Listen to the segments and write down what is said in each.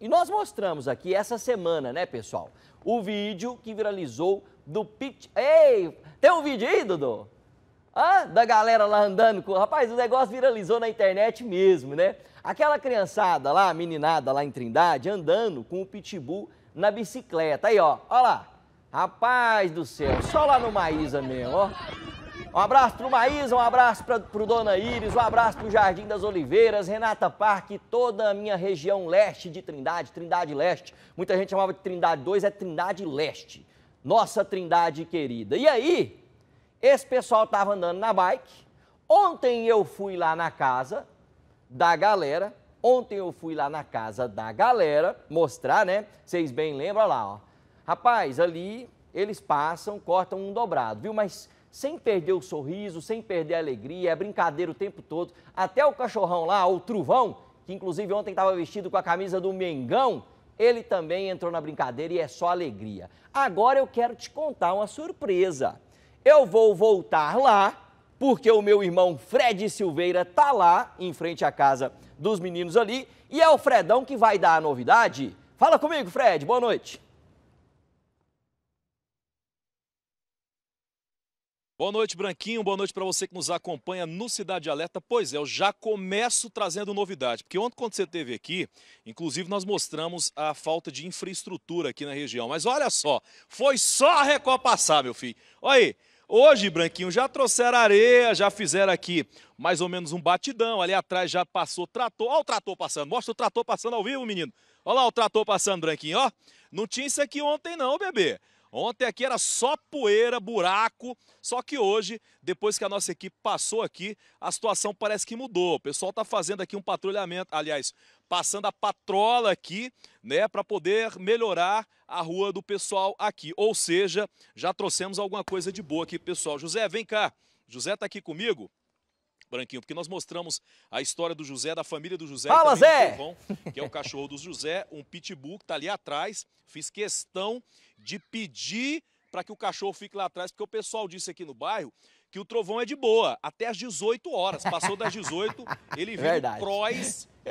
E nós mostramos aqui essa semana, né, pessoal? O vídeo que viralizou do pit. Ei, tem um vídeo aí, Dudu? Ah, da galera lá andando com. Rapaz, o negócio viralizou na internet mesmo, né? Aquela criançada lá, meninada lá em Trindade, andando com o pitbull na bicicleta. Aí, ó, Olha lá. Rapaz do céu, só lá no Maísa mesmo, ó. Um abraço para o Maísa, um abraço para o Dona Iris, um abraço para o Jardim das Oliveiras, Renata Parque, toda a minha região leste de Trindade, Trindade Leste. Muita gente chamava de Trindade 2, é Trindade Leste. Nossa Trindade querida. E aí, esse pessoal estava andando na bike. Ontem eu fui lá na casa da galera. Ontem eu fui lá na casa da galera mostrar, né? Vocês bem lembram, olha lá, ó. Rapaz, ali eles passam, cortam um dobrado, viu? Mas sem perder o sorriso, sem perder a alegria, é brincadeira o tempo todo. Até o cachorrão lá, o Truvão, que inclusive ontem estava vestido com a camisa do Mengão, ele também entrou na brincadeira e é só alegria. Agora eu quero te contar uma surpresa. Eu vou voltar lá porque o meu irmão Fred Silveira tá lá em frente à casa dos meninos ali e é o Fredão que vai dar a novidade. Fala comigo, Fred. Boa noite. Boa noite, Branquinho. Boa noite para você que nos acompanha no Cidade Alerta. Pois é, eu já começo trazendo novidade, porque ontem quando você esteve aqui, inclusive nós mostramos a falta de infraestrutura aqui na região. Mas olha só, foi só a Record passar, meu filho. Olha aí, hoje, Branquinho, já trouxeram areia, já fizeram aqui mais ou menos um batidão. Ali atrás já passou trator. Olha o trator passando, mostra o trator passando ao vivo, menino. Olha lá o trator passando, Branquinho, ó. Não tinha isso aqui ontem não, bebê. Ontem aqui era só poeira, buraco, só que hoje, depois que a nossa equipe passou aqui, a situação parece que mudou. O pessoal está fazendo aqui um patrulhamento, aliás, passando a patrola aqui, né, para poder melhorar a rua do pessoal aqui. Ou seja, já trouxemos alguma coisa de boa aqui, pessoal. José, vem cá. José está aqui comigo. Branquinho, porque nós mostramos a história do José, da família do José. Fala, Zé! que é o cachorro do José, um pitbull que está ali atrás. Fiz questão de pedir para que o cachorro fique lá atrás, porque o pessoal disse aqui no bairro que o trovão é de boa, até às 18 horas. Passou das 18, ele vira Verdade.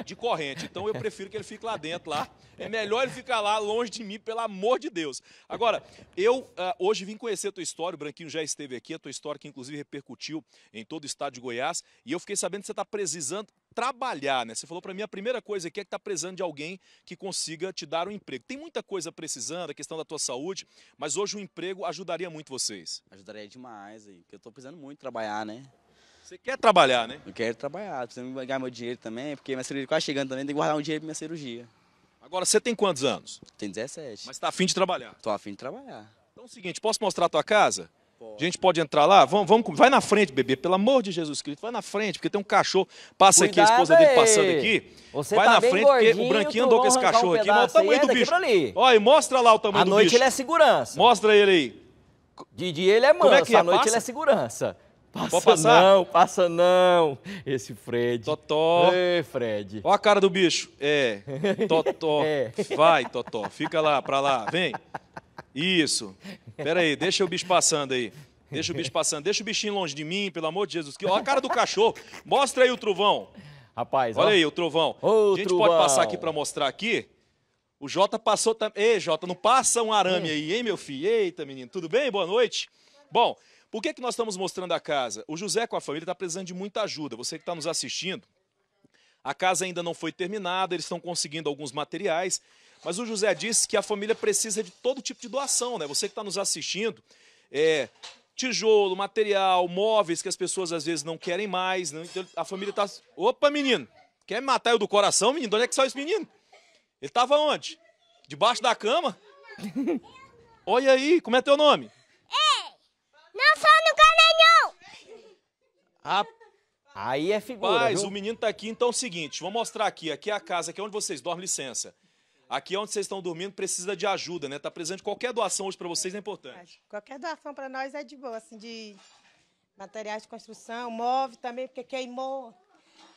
de corrente. Então eu prefiro que ele fique lá dentro, lá. É melhor ele ficar lá longe de mim, pelo amor de Deus. Agora, eu uh, hoje vim conhecer a tua história, o Branquinho já esteve aqui, a tua história que inclusive repercutiu em todo o estado de Goiás, e eu fiquei sabendo que você está precisando, trabalhar, né? Você falou para mim a primeira coisa aqui é que está precisando de alguém que consiga te dar um emprego. Tem muita coisa precisando, a questão da tua saúde, mas hoje o um emprego ajudaria muito vocês. Ajudaria demais aí, porque eu estou precisando muito trabalhar, né? Você quer trabalhar, né? Eu quero trabalhar, preciso ganhar meu dinheiro também, porque minha cirurgia tá quase chegando também, tem que guardar um dinheiro para minha cirurgia. Agora, você tem quantos anos? Tenho 17. Mas está afim de trabalhar? Estou afim de trabalhar. Então é o seguinte, posso mostrar a tua casa? A gente pode entrar lá? Vamos, vamos, vai na frente, bebê, pelo amor de Jesus Cristo, vai na frente, porque tem um cachorro, passa Cuidado aqui, a esposa aí. dele passando aqui. Você vai tá na frente, gordinho, porque o Branquinho andou com esse cachorro um aqui. Olha o tamanho do bicho. Olha, mostra lá o tamanho do bicho. A noite ele é segurança. Mostra ele aí. De dia ele é manso, Como é que é? noite passa? ele é segurança. Passa Pode passar? não, passa não. Esse Fred. Totó. Ei, Fred. Olha a cara do bicho. É. Totó. É. Vai, Totó. Fica lá, pra lá. Vem. Isso. Pera aí, deixa o bicho passando aí. Deixa o bicho passando. Deixa o bichinho longe de mim, pelo amor de Jesus. Olha a cara do cachorro. Mostra aí o trovão. Rapaz, Olha ó. aí o trovão. Ô, a gente pode passar aqui para mostrar aqui. O Jota passou também. Ei, Jota, não passa um arame aí, hein, meu filho? Eita, menino. Tudo bem? Boa noite. Bom, por que, que nós estamos mostrando a casa? O José com a família está precisando de muita ajuda. Você que está nos assistindo, a casa ainda não foi terminada, eles estão conseguindo alguns materiais. Mas o José disse que a família precisa de todo tipo de doação, né? Você que está nos assistindo, é, tijolo, material, móveis que as pessoas às vezes não querem mais. Né? Então a família está. Opa, menino! Quer matar eu do coração, menino? De onde é que saiu esse menino? Ele estava onde? Debaixo da cama? Olha aí, como é teu nome? Ei! Não sou no nenhum! Ah, aí é figura. Mas o menino tá aqui, então é o seguinte, vou mostrar aqui. Aqui é a casa, aqui é onde vocês dormem, licença. Aqui onde vocês estão dormindo precisa de ajuda, né? Tá presente qualquer doação hoje para vocês é importante. Qualquer doação para nós é de boa, assim, de materiais de construção, móveis também, porque queimou.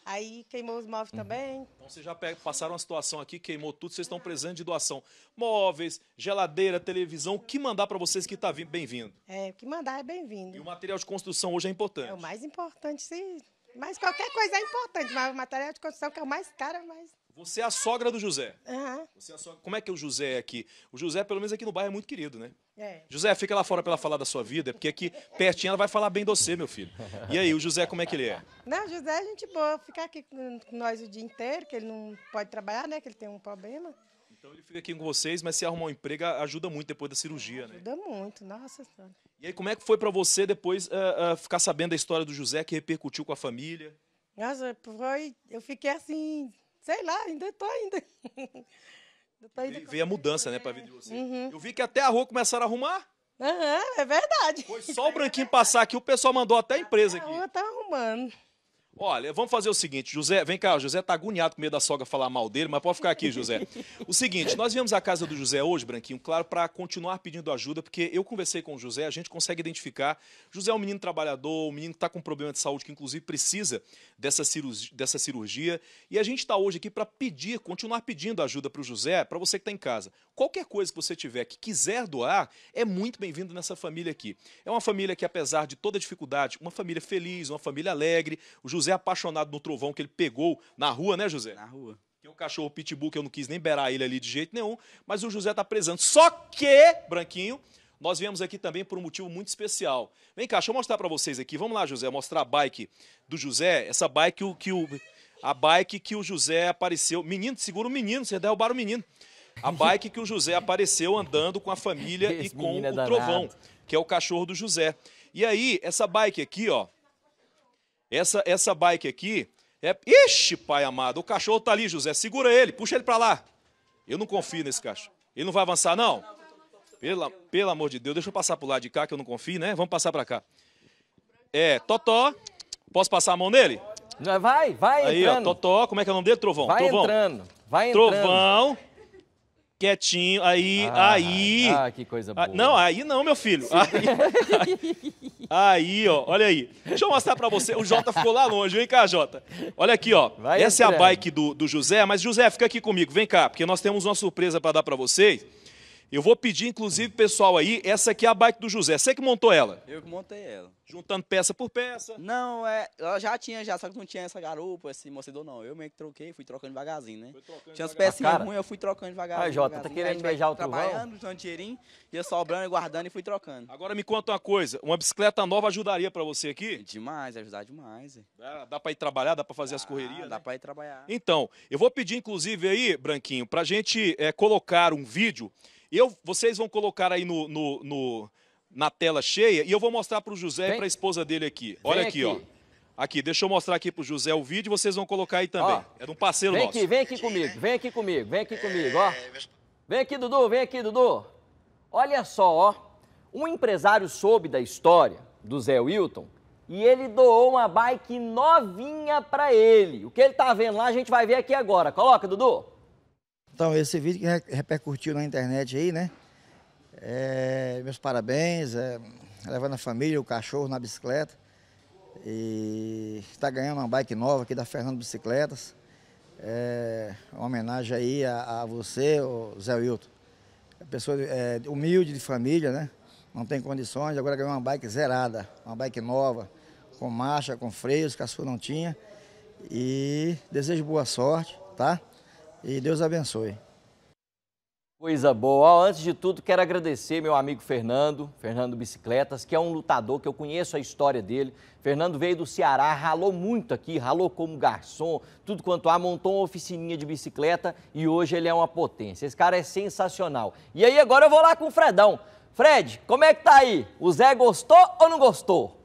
Aí queimou os móveis uhum. também. Então vocês já passaram uma situação aqui, queimou tudo, vocês estão presentes de doação. Móveis, geladeira, televisão, o que mandar para vocês que está bem-vindo? É, o que mandar é bem-vindo. E o material de construção hoje é importante? É o mais importante, sim. Mas qualquer coisa é importante, mas o material de construção que é o mais caro, é mais você é a sogra do José. Uhum. Você é a sogra... Como é que o José é aqui? O José, pelo menos aqui no bairro, é muito querido, né? É. José, fica lá fora para ela falar da sua vida, porque aqui pertinho ela vai falar bem do você, meu filho. E aí, o José, como é que ele é? Não, o José é gente boa, ficar aqui com nós o dia inteiro, que ele não pode trabalhar, né? Que ele tem um problema. Então ele fica aqui com vocês, mas se arrumar um emprego ajuda muito depois da cirurgia, ajuda né? Ajuda muito, nossa senhora. E aí, como é que foi para você depois uh, uh, ficar sabendo da história do José que repercutiu com a família? Nossa, foi. Eu fiquei assim, sei lá, ainda estou ainda. Veio a mudança, né, para a é. vida de você Uhum. Eu vi que até a rua começaram a arrumar. Aham, uhum, é verdade. Foi só o branquinho passar aqui, o pessoal mandou até a empresa até aqui. A rua tá arrumando. Olha, vamos fazer o seguinte, José, vem cá, o José tá agoniado com medo da sogra falar mal dele, mas pode ficar aqui, José. O seguinte, nós viemos à casa do José hoje, Branquinho, claro, para continuar pedindo ajuda, porque eu conversei com o José, a gente consegue identificar. José é um menino trabalhador, um menino que está com problema de saúde, que inclusive precisa dessa cirurgia, dessa cirurgia e a gente está hoje aqui para pedir, continuar pedindo ajuda para o José, para você que está em casa. Qualquer coisa que você tiver que quiser doar, é muito bem-vindo nessa família aqui. É uma família que, apesar de toda dificuldade, uma família feliz, uma família alegre. O José José é apaixonado no trovão que ele pegou na rua, né, José? Na rua. Tem um cachorro pitbull que eu não quis nem beirar ele ali de jeito nenhum, mas o José tá presando. Só que, Branquinho, nós viemos aqui também por um motivo muito especial. Vem cá, deixa eu mostrar para vocês aqui. Vamos lá, José, mostrar a bike do José. Essa bike que o, que a bike que o José apareceu. Menino, segura o menino, vocês derrubaram o menino. A bike que o José apareceu andando com a família Esse e com é o danado. Trovão, que é o cachorro do José. E aí, essa bike aqui, ó, essa, essa bike aqui é. Ixi, pai amado, o cachorro tá ali, José. Segura ele, puxa ele para lá. Eu não confio nesse cachorro. Ele não vai avançar, não? Pela, pelo amor de Deus, deixa eu passar pro lado de cá, que eu não confio, né? Vamos passar para cá. É, Totó, posso passar a mão nele? Vai, vai entrando. Aí, ó, Totó, como é que é o nome dele, Trovão? Vai Trovão. entrando, vai entrando. Trovão, quietinho, aí, ah, aí... Ah, que coisa ah, boa. Não, aí não, meu filho. Aí, aí, ó, olha aí. Deixa eu mostrar pra você. O Jota ficou lá longe, vem cá, Jota. Olha aqui, ó. Vai Essa entrando. é a bike do, do José, mas José, fica aqui comigo, vem cá, porque nós temos uma surpresa para dar para vocês. Eu vou pedir, inclusive, pessoal aí, essa aqui é a bike do José. Você que montou ela? Eu que montei ela. Juntando peça por peça? Não, é, ela já tinha, já, só que não tinha essa garupa, esse mocedor, não. Eu meio que troquei, fui trocando devagarzinho, né? Trocando tinha as pecinhas ruins, eu fui trocando devagarzinho. Ah, Jota, tá querendo beijar tipo, o turvão? Trabalhando, juntando dinheirinho, ia sobrando, guardando e fui trocando. Agora me conta uma coisa, uma bicicleta nova ajudaria pra você aqui? Demais, ajudar demais. É. Dá, pra ir trabalhar, dá pra fazer as ah, correrias? Dá né? pra ir trabalhar. Então, eu vou pedir, inclusive, aí, Branquinho, pra gente é, colocar um vídeo eu, vocês vão colocar aí no, no, no na tela cheia e eu vou mostrar para o José e para a esposa dele aqui. Olha aqui, aqui, ó. Aqui, deixa eu mostrar aqui pro José o vídeo, vocês vão colocar aí também. é de um parceiro vem nosso. Aqui, vem aqui comigo, vem aqui comigo, vem aqui comigo, ó. Vem aqui, Dudu, vem aqui, Dudu. Olha só, ó. Um empresário soube da história do Zé Wilton e ele doou uma bike novinha para ele. O que ele tá vendo lá, a gente vai ver aqui agora. Coloca, Dudu. Então, esse vídeo que repercutiu na internet aí, né? É, meus parabéns, é, levando a família, o cachorro na bicicleta. E está ganhando uma bike nova aqui da Fernando Bicicletas. É, uma homenagem aí a, a você, Zé Wilton. É pessoa é, humilde de família, né? Não tem condições, agora ganhou uma bike zerada, uma bike nova, com marcha, com freios, que a sua não tinha. E desejo boa sorte, tá? e Deus abençoe. Coisa boa. Antes de tudo, quero agradecer meu amigo Fernando, Fernando Bicicletas, que é um lutador que eu conheço a história dele. Fernando veio do Ceará, ralou muito aqui, ralou como garçom, tudo quanto há, montou uma oficininha de bicicleta e hoje ele é uma potência. Esse cara é sensacional. E aí agora eu vou lá com o Fredão. Fred, como é que tá aí? O Zé gostou ou não gostou?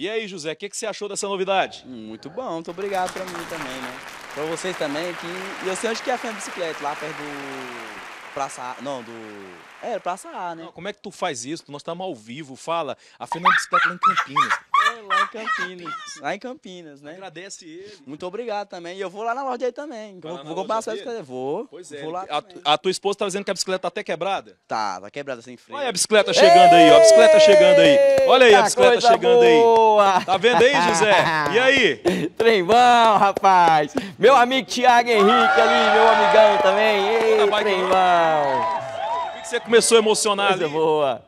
E aí, José, o que, que, você achou dessa novidade? Hum, muito bom, muito obrigado para mim também, né? Para vocês também. Que... E eu sei onde que é a de Bicicleta, lá perto do... Praça A, não, do... É, Praça A, né? Não, como é que tu faz isso? Nós estamos ao vivo, fala. A Fernanda Bicicleta lá em Campinas lá em Campinas. lá em Campinas, né? Agradece ele. Muito obrigado também. E eu vou lá na loja aí também. Vou, vou comprar as eu Vou. Pois é. Vou lá a, a tua esposa tá dizendo que a bicicleta tá até quebrada? Tá, tá quebrada sem freio. Olha a bicicleta chegando aí, ó. A bicicleta chegando aí. Olha aí a bicicleta chegando boa. aí. Tá vendo aí, José? E aí? Trembão, rapaz. Meu amigo Tiago Henrique ali, meu amigão também. Tá, Ei, trem bom. que você começou emocionado. Coisa boa.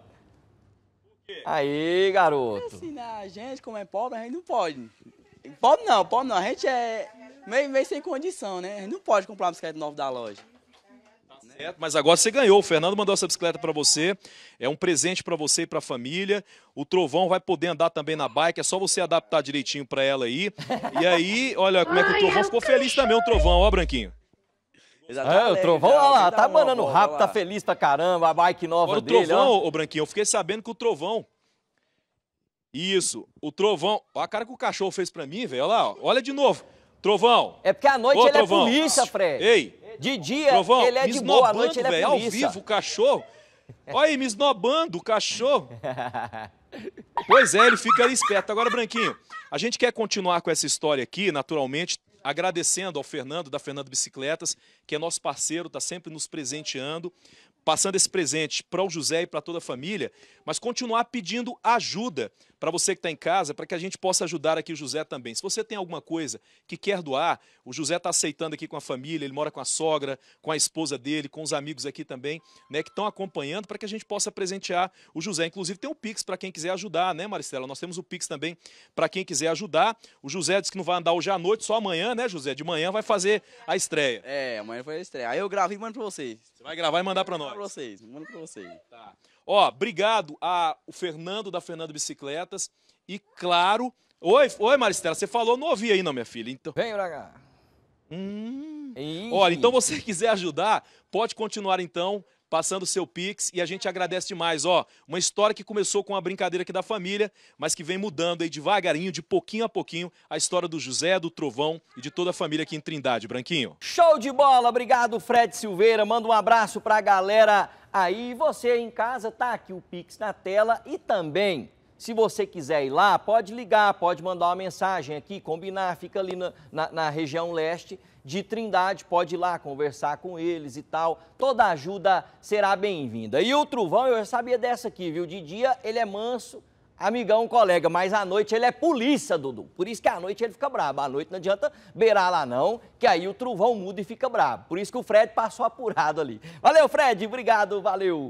Aí, garoto. Ensinar assim, né, a gente como é pobre, a gente não pode. Pobre não, pobre não. A gente é meio, meio sem condição, né? A gente não pode comprar uma bicicleta nova da loja. É, mas agora você ganhou. O Fernando mandou essa bicicleta para você. É um presente para você e para a família. O Trovão vai poder andar também na bike. É só você adaptar direitinho para ela aí. E aí, olha como é que o Trovão ficou feliz também, o Trovão, ó, Branquinho. Exatamente. É, o tá Trovão, tá olha lá, tá, tá mandando rápido, tá feliz pra caramba, a bike nova Agora, dele. o Trovão, ô Branquinho, eu fiquei sabendo que o Trovão... Isso, o Trovão... Olha a cara que o cachorro fez pra mim, velho, olha lá, olha de novo. Trovão. É porque à noite ô, ele é trovão. é polícia, Fred. Ei. De dia trovão, ele é de boa, à noite ele é polícia. ao vivo o cachorro. Olha aí, me esnobando o cachorro. pois é, ele fica ali esperto. Agora, Branquinho, a gente quer continuar com essa história aqui, naturalmente, agradecendo ao Fernando, da Fernando Bicicletas, que é nosso parceiro, está sempre nos presenteando, passando esse presente para o José e para toda a família, mas continuar pedindo ajuda para você que está em casa, para que a gente possa ajudar aqui o José também. Se você tem alguma coisa que quer doar, o José está aceitando aqui com a família, ele mora com a sogra, com a esposa dele, com os amigos aqui também, né, que estão acompanhando, para que a gente possa presentear o José. Inclusive tem o um Pix para quem quiser ajudar, né, Maristela? Nós temos o Pix também para quem quiser ajudar. O José disse que não vai andar hoje à noite, só amanhã, né, José? De manhã vai fazer a estreia. É, amanhã amanhã foi a estreia. Aí eu gravei e mando pra vocês. Você vai gravar e mandar pra nós. Mando pra vocês, mando pra vocês. Tá. Ó, obrigado ao Fernando da Fernando Bicicletas e, claro... Oi, oi, Maristela, você falou, não ouvi aí não, minha filha. Então... Vem, Braga. Hum. Olha, então você quiser ajudar, pode continuar então passando o seu Pix e a gente agradece demais. Ó, uma história que começou com uma brincadeira aqui da família, mas que vem mudando aí devagarinho, de pouquinho a pouquinho, a história do José, do Trovão e de toda a família aqui em Trindade, Branquinho. Show de bola! Obrigado, Fred Silveira. Manda um abraço pra galera aí. Você aí em casa, tá aqui o Pix na tela e também se você quiser ir lá, pode ligar, pode mandar uma mensagem aqui, combinar, fica ali na, na, na região leste de Trindade, pode ir lá conversar com eles e tal. Toda ajuda será bem-vinda. E o Truvão, eu já sabia dessa aqui, viu? De dia ele é manso, amigão, colega, mas à noite ele é polícia, Dudu. Por isso que à noite ele fica brabo. À noite não adianta beirar lá não, que aí o Truvão muda e fica brabo. Por isso que o Fred passou apurado ali. Valeu, Fred, obrigado, valeu.